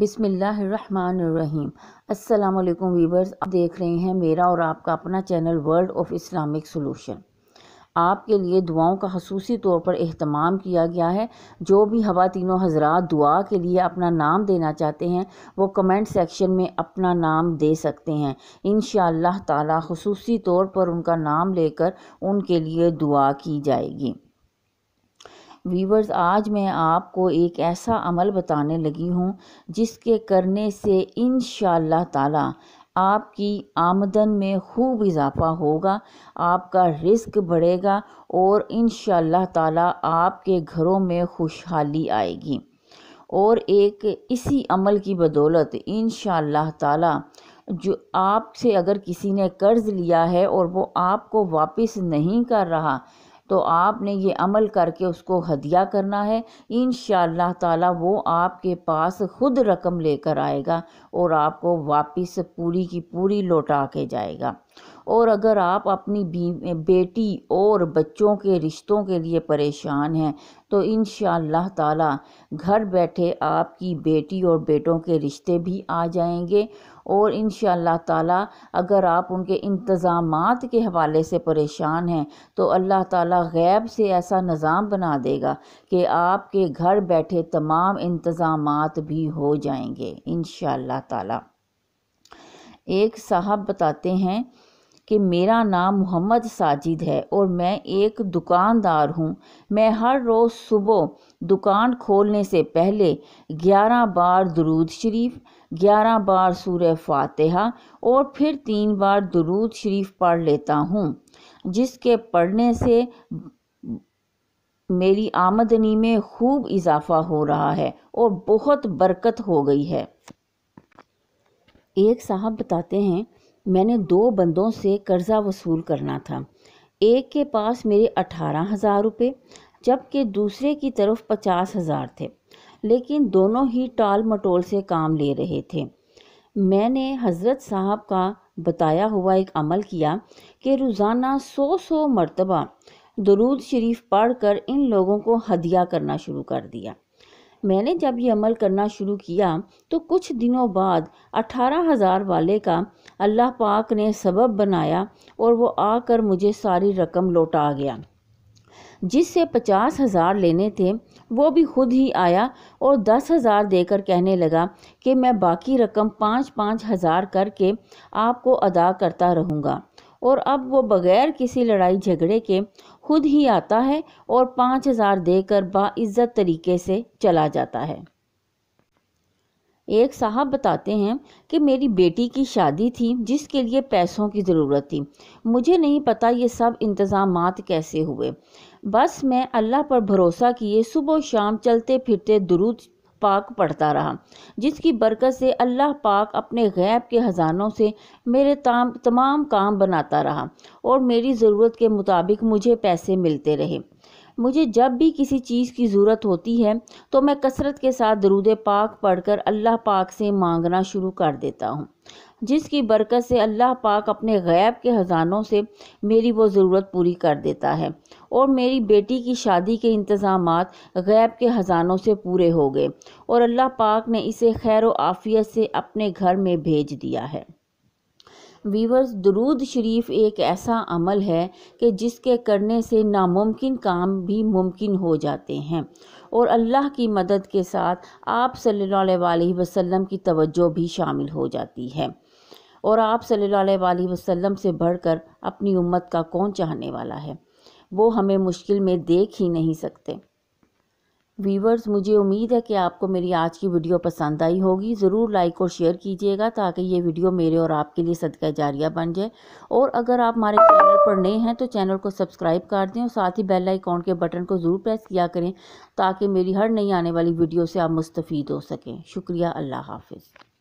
बिसमीम अस्सलाम वीबर्स आप देख रहे हैं मेरा और आपका अपना channel world of Islamic solution आपके लिए दुआओं का खसूसी तौर पर अहतमाम किया गया है जो भी खातिनों हजरात दुआ के लिए अपना नाम देना चाहते हैं वो कमेंट सेक्शन में अपना नाम दे सकते हैं इन ताला खसूसी तौर पर उनका नाम लेकर उनके लिए दुआ की जाएगी वीवर्स आज मैं आपको एक ऐसा अमल बताने लगी हूँ जिसके करने से इन ताला आपकी आमदन में खूब इजाफा होगा आपका रिस्क बढ़ेगा और इन ताला आपके घरों में खुशहाली आएगी और एक इसी अमल की बदौलत इन ताला जो आपसे अगर किसी ने कर्ज़ लिया है और वो आपको वापस नहीं कर रहा तो आपने ये अमल करके उसको हदिया करना है इन ताला वो आपके पास ख़ुद रकम लेकर आएगा और आपको वापस पूरी की पूरी लौटा के जाएगा और अगर आप अपनी बेटी और बच्चों के रिश्तों के लिए परेशान हैं तो इन ताला घर बैठे आपकी बेटी और बेटों के रिश्ते भी आ जाएंगे और इन ताला अगर आप उनके इंतज़ाम के हवाले से परेशान हैं तो अल्लाह ताला गैब से ऐसा निज़ाम बना देगा कि आपके घर बैठे तमाम इंतज़ाम भी हो जाएंगे इन ताला एक साहब बताते हैं कि मेरा नाम मोहम्मद साजिद है और मैं एक दुकानदार हूँ मैं हर रोज़ सुबह दुकान खोलने से पहले ग्यारह बार दरूद शरीफ ग्यारह बार सूर फातिहा और फिर तीन बार दरूद शरीफ पढ़ लेता हूँ जिसके पढ़ने से मेरी आमदनी में खूब इजाफा हो रहा है और बहुत बरकत हो गई है एक साहब बताते हैं मैंने दो बंदों से कर्ज़ा वसूल करना था एक के पास मेरे अठारह हज़ार रुपये जबकि दूसरे की तरफ पचास हज़ार थे लेकिन दोनों ही टाल मटोल से काम ले रहे थे मैंने हज़रत साहब का बताया हुआ एक अमल किया कि रोज़ाना सौ सौ मरतबा दरूद शरीफ पढ़ कर इन लोगों को हदिया करना शुरू कर दिया मैंने जब ये अमल करना शुरू किया तो कुछ दिनों बाद अठारह हज़ार वाले का अल्लाह पाक ने सबब बनाया और वो आकर मुझे सारी रकम लौटा गया जिससे पचास हज़ार लेने थे वो भी खुद ही आया और दस हज़ार देकर कहने लगा कि मैं बाकी रकम पाँच पाँच हज़ार करके आपको अदा करता रहूँगा और अब वो बग़ैर किसी लड़ाई झगड़े के खुद ही आता है और पाँच हज़ार देकर बाज़्ज़त तरीके से चला जाता है एक साहब बताते हैं कि मेरी बेटी की शादी थी जिसके लिए पैसों की ज़रूरत थी मुझे नहीं पता ये सब इंतज़ाम कैसे हुए बस मैं अल्लाह पर भरोसा किए सुबह शाम चलते फिरते दुरुद पाक पढ़ता रहा जिसकी बरकत से अल्लाह पाक अपने गैब के हजानों से मेरे ताम तमाम काम बनाता रहा और मेरी ज़रूरत के मुताबिक मुझे पैसे मिलते रहे मुझे जब भी किसी चीज़ की ज़रूरत होती है तो मैं कसरत के साथ दरूद पाक पढ़कर अल्लाह पाक से मांगना शुरू कर देता हूँ जिसकी बरकत से अल्लाह पाक अपने गैब के ख़जानों से मेरी वो ज़रूरत पूरी कर देता है और मेरी बेटी की शादी के इंतज़ाम गैब के ख़जानों से पूरे हो गए और अल्लाह पाक ने इसे खैर आफ़ियत से अपने घर में भेज दिया है वीवर्स दरूद शरीफ एक ऐसा अमल है कि जिसके करने से नामुमकिन काम भी मुमकिन हो जाते हैं और अल्लाह की मदद के साथ आप सल्लल्लाहु अलैहि वसल्लम की तवज्जो भी शामिल हो जाती है और आप सल्लल्लाहु अलैहि वसल्लम से बढ़कर अपनी उम्मत का कौन चाहने वाला है वो हमें मुश्किल में देख ही नहीं सकते वीवर्स मुझे उम्मीद है कि आपको मेरी आज की वीडियो पसंद आई होगी ज़रूर लाइक और शेयर कीजिएगा ताकि ये वीडियो मेरे और आपके लिए सदक जारिया बन जाए और अगर आप हमारे चैनल पर नए हैं तो चैनल को सब्सक्राइब कर दें और साथ ही बेल आइकॉन के बटन को ज़रूर प्रेस किया करें ताकि मेरी हर नई आने वाली वीडियो से आप मुस्तफ़ हो सकें शुक्रिया अल्लाह हाफिज़